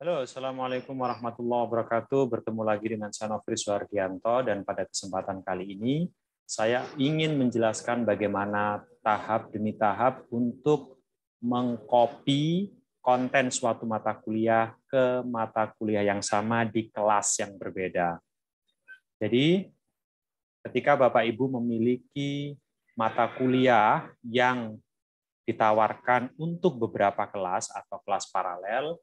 Halo, Assalamualaikum warahmatullahi wabarakatuh. Bertemu lagi dengan saya Nofri Suhardianto, dan pada kesempatan kali ini, saya ingin menjelaskan bagaimana tahap demi tahap untuk mengcopy konten suatu mata kuliah ke mata kuliah yang sama di kelas yang berbeda. Jadi, ketika Bapak-Ibu memiliki mata kuliah yang ditawarkan untuk beberapa kelas atau kelas paralel,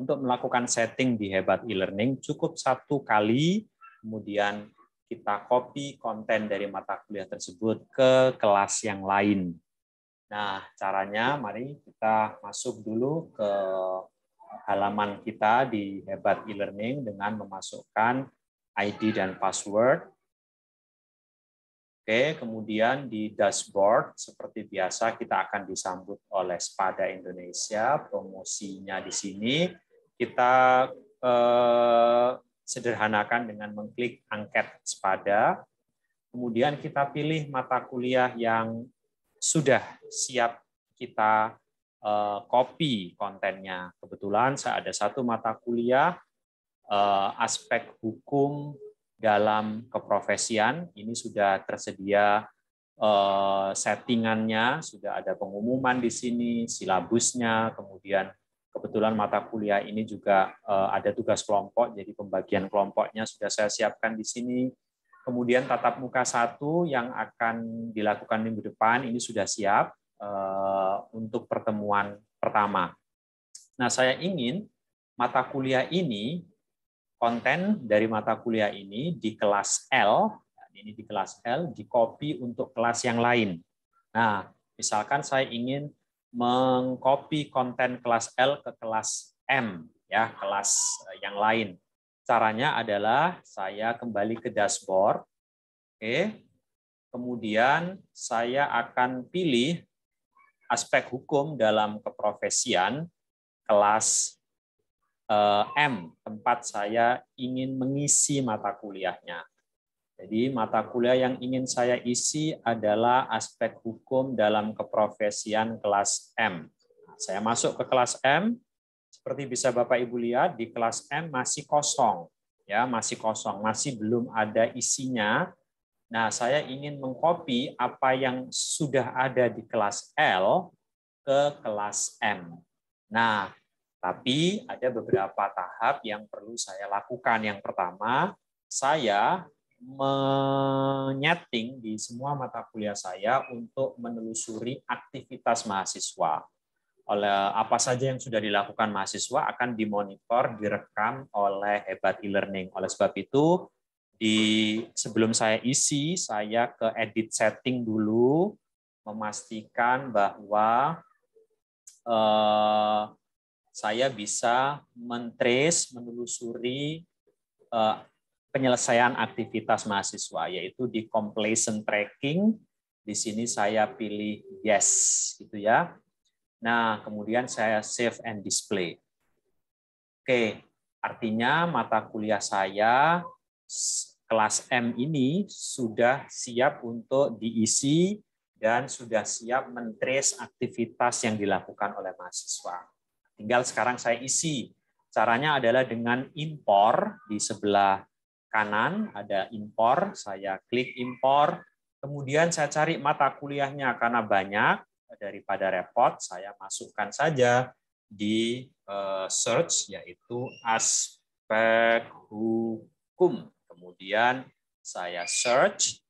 untuk melakukan setting di Hebat e-learning cukup satu kali, kemudian kita copy konten dari mata kuliah tersebut ke kelas yang lain. Nah, caranya mari kita masuk dulu ke halaman kita di Hebat e-learning dengan memasukkan ID dan password. Oke, kemudian di dashboard seperti biasa kita akan disambut oleh Spada Indonesia, promosinya di sini kita eh, sederhanakan dengan mengklik angket sepada, kemudian kita pilih mata kuliah yang sudah siap kita eh, copy kontennya. Kebetulan saya ada satu mata kuliah eh, aspek hukum dalam keprofesian ini sudah tersedia eh, settingannya, sudah ada pengumuman di sini, silabusnya, kemudian Kebetulan mata kuliah ini juga eh, ada tugas kelompok, jadi pembagian kelompoknya sudah saya siapkan di sini. Kemudian tatap muka satu yang akan dilakukan minggu depan ini sudah siap eh, untuk pertemuan pertama. Nah, saya ingin mata kuliah ini, konten dari mata kuliah ini di kelas L, ini di kelas L, di copy untuk kelas yang lain. Nah, misalkan saya ingin mengcopy konten kelas L ke kelas M, ya kelas eh, yang lain. Caranya adalah saya kembali ke dashboard, oke, kemudian saya akan pilih aspek hukum dalam keprofesian kelas eh, M, tempat saya ingin mengisi mata kuliahnya. Jadi mata kuliah yang ingin saya isi adalah aspek hukum dalam keprofesian kelas M. Nah, saya masuk ke kelas M, seperti bisa Bapak Ibu lihat di kelas M masih kosong, ya masih kosong, masih belum ada isinya. Nah, saya ingin mengcopy apa yang sudah ada di kelas L ke kelas M. Nah, tapi ada beberapa tahap yang perlu saya lakukan. Yang pertama, saya menyeting di semua mata kuliah saya untuk menelusuri aktivitas mahasiswa. Oleh apa saja yang sudah dilakukan mahasiswa akan dimonitor, direkam oleh Hebat e-learning. Oleh sebab itu, di sebelum saya isi, saya ke edit setting dulu memastikan bahwa eh, saya bisa mentrace, menelusuri eh, penyelesaian aktivitas mahasiswa, yaitu di completion tracking. Di sini saya pilih yes, gitu ya. Nah, kemudian saya save and display. Oke, artinya mata kuliah saya kelas M ini sudah siap untuk diisi dan sudah siap mentrace aktivitas yang dilakukan oleh mahasiswa. Tinggal sekarang saya isi. Caranya adalah dengan impor di sebelah kanan ada impor, saya klik impor, kemudian saya cari mata kuliahnya karena banyak daripada repot, saya masukkan saja di eh, search yaitu aspek hukum. Kemudian saya search.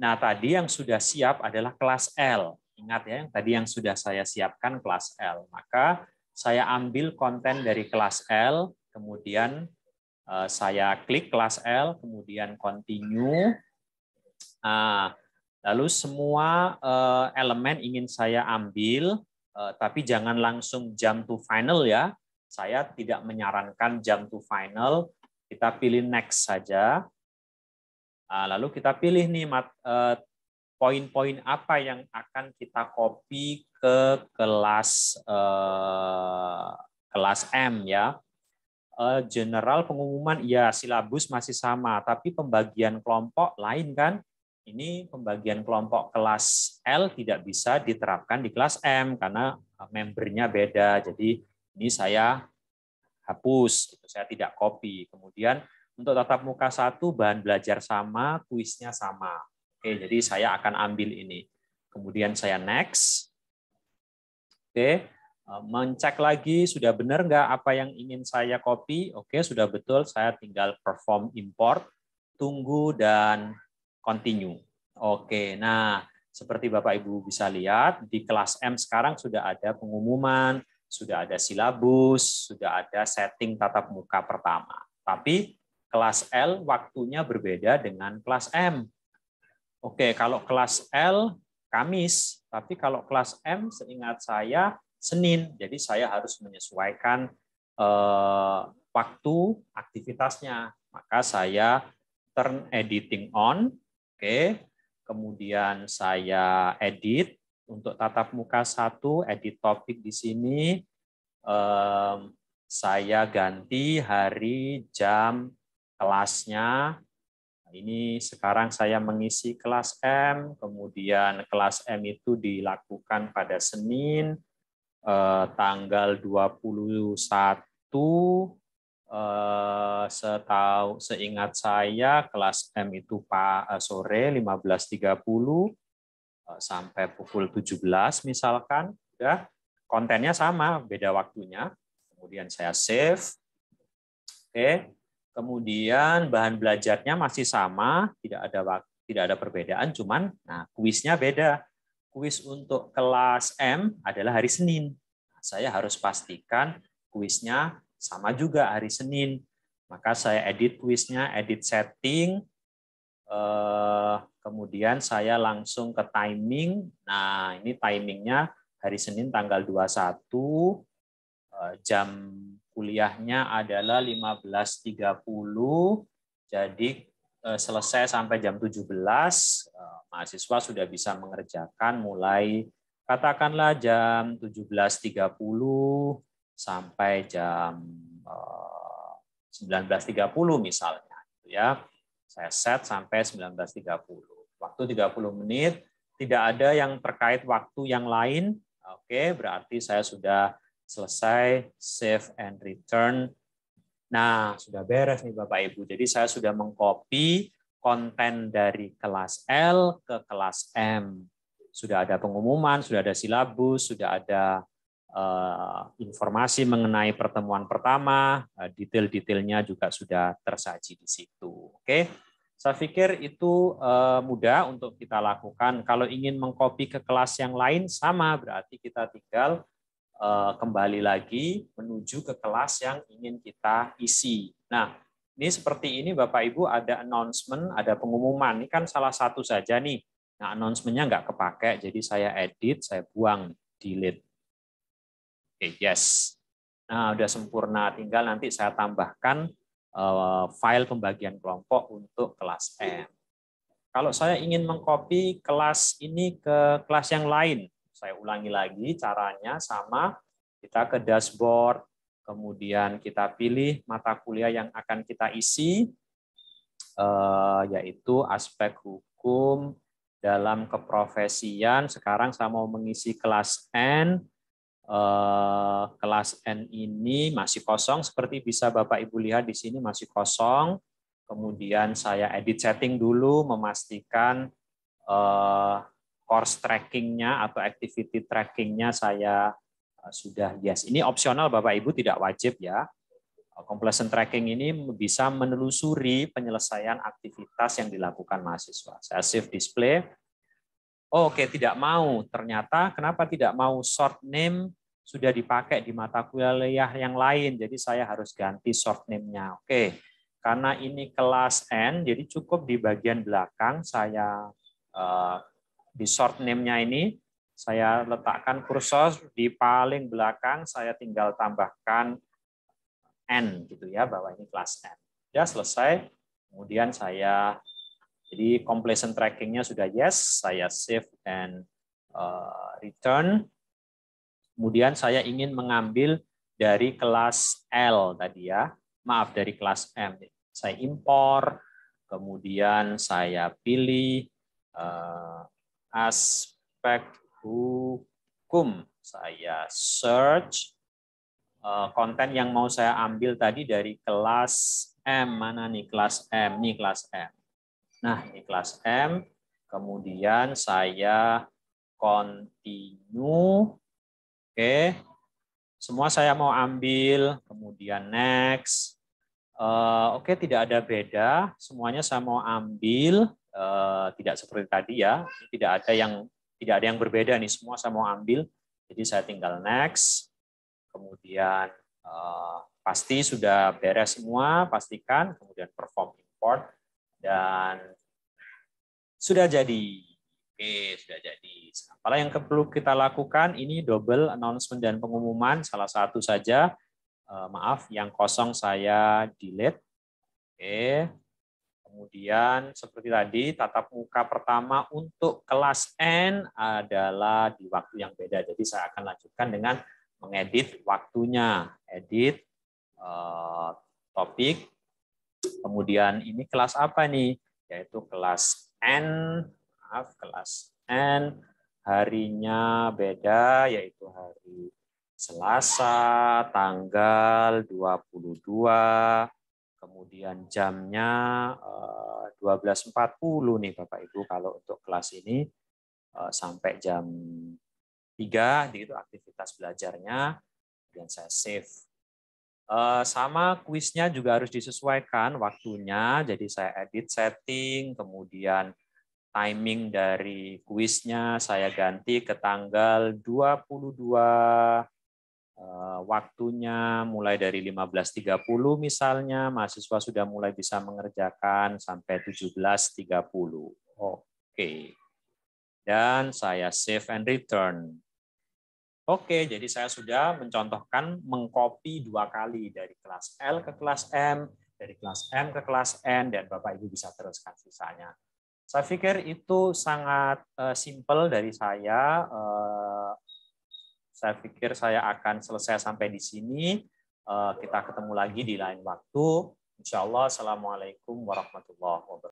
Nah, tadi yang sudah siap adalah kelas L. Ingat ya, yang tadi yang sudah saya siapkan kelas L. Maka saya ambil konten dari kelas L, kemudian Eh, saya klik kelas L, kemudian continue. Ah, lalu semua eh, elemen ingin saya ambil, eh, tapi jangan langsung jump to final ya. Saya tidak menyarankan jump to final. Kita pilih next saja. Ah, lalu kita pilih nih poin-poin apa yang akan kita copy ke kelas kelas M ya. Eh, general pengumuman ya silabus masih sama, tapi pembagian kelompok lain kan. Ini pembagian kelompok kelas L tidak bisa diterapkan di kelas M karena eh, membernya beda. Jadi ini saya hapus, gitu. saya tidak copy. Kemudian untuk tatap muka satu bahan belajar sama, kuisnya sama. Oke, jadi saya akan ambil ini. Kemudian saya next. Oke, Eh, mencek lagi sudah benar nggak apa yang ingin saya copy. Oke, sudah betul. Saya tinggal perform import, tunggu dan continue. Oke, nah seperti Bapak Ibu bisa lihat di kelas M sekarang sudah ada pengumuman, sudah ada silabus, sudah ada setting tatap muka pertama. Tapi kelas L waktunya berbeda dengan kelas M. Oke, kalau kelas L Kamis, tapi kalau kelas M seingat saya Senin. Jadi saya harus menyesuaikan eh, waktu aktivitasnya. Maka saya turn editing on, oke. Okay. Kemudian saya edit untuk tatap muka satu, edit topik di sini. Eh, saya ganti hari jam kelasnya. Ini sekarang saya mengisi kelas M, kemudian kelas M itu dilakukan pada Senin, eh, tanggal 21 eh, setahu seingat saya kelas M itu pak eh, sore 15.30 eh, sampai pukul 17 misalkan ya kontennya sama beda waktunya kemudian saya save oke kemudian bahan belajarnya masih sama tidak ada tidak ada perbedaan cuman nah kuisnya beda kuis untuk kelas M adalah hari Senin. Saya harus pastikan kuisnya sama juga hari Senin. Maka saya edit kuisnya, edit setting, eh, kemudian saya langsung ke timing. Nah, ini timingnya hari Senin tanggal 21, eh, jam kuliahnya adalah 15.30, jadi Eh, selesai sampai jam 17, eh, mahasiswa sudah bisa mengerjakan mulai katakanlah jam 17.30 sampai jam 19.30 eh, misalnya gitu ya. Saya set sampai 19.30. Waktu 30 menit, tidak ada yang terkait waktu yang lain. Oke, berarti saya sudah selesai save and return Nah, sudah beres nih Bapak Ibu. Jadi saya sudah mengcopy konten dari kelas L ke kelas M. Sudah ada pengumuman, sudah ada silabus, sudah ada uh, informasi mengenai pertemuan pertama, eh, detail-detailnya juga sudah tersaji di situ. Oke. Saya pikir itu uh, mudah untuk kita lakukan. Kalau ingin mengcopy ke kelas yang lain sama, berarti kita tinggal Eh, kembali lagi menuju ke kelas yang ingin kita isi. Nah, ini seperti ini Bapak Ibu ada announcement, ada pengumuman. Ini kan salah satu saja nih. Nah, announcement-nya nggak kepake, jadi saya edit, saya buang, delete. Oke, okay, yes. Nah, udah sempurna. Tinggal nanti saya tambahkan eh, file pembagian kelompok untuk kelas M. Kalau saya ingin mengcopy kelas ini ke kelas yang lain, saya ulangi lagi caranya sama. Kita ke dashboard, kemudian kita pilih mata kuliah yang akan kita isi, eh, yaitu aspek hukum dalam keprofesian. Sekarang saya mau mengisi kelas N, eh, kelas N ini masih kosong seperti bisa Bapak Ibu lihat di sini masih kosong. Kemudian saya edit setting dulu memastikan eh, course trackingnya atau activity trackingnya saya eh, sudah yes. Ini opsional Bapak Ibu tidak wajib ya. Completion tracking ini bisa menelusuri penyelesaian aktivitas yang dilakukan mahasiswa. Saya save display. Oh, Oke, okay. tidak mau. Ternyata kenapa tidak mau short name sudah dipakai di mata kuliah yang lain. Jadi saya harus ganti short name-nya. Oke. Okay. Karena ini kelas N, jadi cukup di bagian belakang saya eh, di short name-nya ini saya letakkan kursor di paling belakang, saya tinggal tambahkan N gitu ya, bahwa ini kelas N. Ya, selesai. Kemudian saya jadi completion tracking-nya sudah yes, saya save and uh, return. Kemudian saya ingin mengambil dari kelas L tadi ya. Maaf, dari kelas M. Saya impor, kemudian saya pilih uh, aspek hukum. Saya search eh, konten yang mau saya ambil tadi dari kelas M. Mana nih kelas M? Nih kelas M. Nah, ini kelas M. Kemudian saya continue. Oke. Semua saya mau ambil, kemudian next. Eh, oke, tidak ada beda. Semuanya saya mau ambil. Eh, tidak seperti tadi ya. Tidak ada yang tidak ada yang berbeda nih semua saya mau ambil. Jadi saya tinggal next. Kemudian eh, pasti sudah beres semua, pastikan kemudian perform import dan sudah jadi. Oke, sudah jadi. Apalah yang perlu kita lakukan? Ini double announcement dan pengumuman salah satu saja. Eh, maaf, yang kosong saya delete. Oke, Kemudian seperti tadi tatap muka pertama untuk kelas N adalah di waktu yang beda. Jadi saya akan lanjutkan dengan mengedit waktunya. Edit uh, topik. Kemudian ini kelas apa nih? Yaitu kelas N, maaf kelas N. Harinya beda yaitu hari Selasa tanggal 22 kemudian jamnya 12.40 eh, nih Bapak Ibu kalau untuk kelas ini eh, sampai jam 3 itu aktivitas belajarnya dan saya save. Eh, sama kuisnya juga harus disesuaikan waktunya, jadi saya edit setting, kemudian timing dari kuisnya saya ganti ke tanggal 22 Eh, waktunya mulai dari 15.30 misalnya mahasiswa sudah mulai bisa mengerjakan sampai 17.30. Oke. Dan saya save and return. Oke, jadi saya sudah mencontohkan mengcopy dua kali dari kelas L ke kelas M, dari kelas M ke kelas N dan Bapak Ibu bisa teruskan sisanya. Saya pikir itu sangat simpel eh, simple dari saya eh, saya pikir saya akan selesai sampai di sini. Eh, kita ketemu lagi di lain waktu. Insya Allah. Assalamualaikum warahmatullahi wabarakatuh.